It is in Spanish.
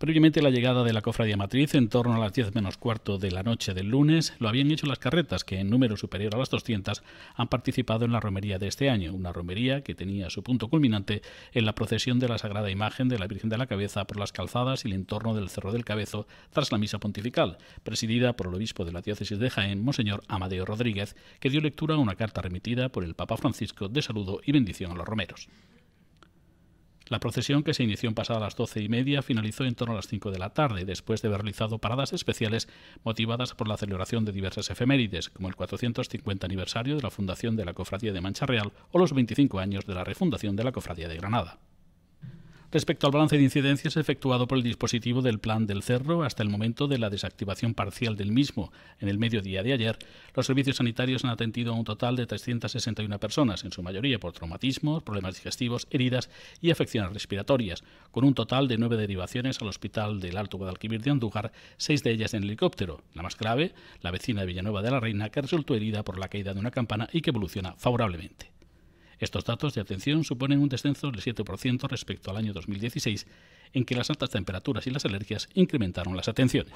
Previamente la llegada de la cofradía matriz, en torno a las 10 menos cuarto de la noche del lunes, lo habían hecho las carretas, que en número superior a las 200 han participado en la romería de este año, una romería que tenía su punto culminante en la procesión de la Sagrada Imagen de la Virgen de la Cabeza por las calzadas y el entorno del Cerro del Cabezo tras la misa pontifical, presidida por el obispo de la diócesis de Jaén, Monseñor Amadeo Rodríguez, que dio lectura a una carta remitida por el Papa Francisco de saludo y bendición a los romeros. La procesión, que se inició en pasada las doce y media, finalizó en torno a las cinco de la tarde, después de haber realizado paradas especiales motivadas por la celebración de diversas efemérides, como el 450 aniversario de la fundación de la Cofradía de Mancha Real o los 25 años de la refundación de la Cofradía de Granada respecto al balance de incidencias efectuado por el dispositivo del Plan del Cerro hasta el momento de la desactivación parcial del mismo en el mediodía de ayer, los servicios sanitarios han atendido a un total de 361 personas, en su mayoría por traumatismos, problemas digestivos, heridas y afecciones respiratorias, con un total de nueve derivaciones al Hospital del Alto Guadalquivir de Andújar, seis de ellas en helicóptero. La más grave, la vecina de Villanueva de la Reina, que resultó herida por la caída de una campana y que evoluciona favorablemente. Estos datos de atención suponen un descenso del 7% respecto al año 2016, en que las altas temperaturas y las alergias incrementaron las atenciones.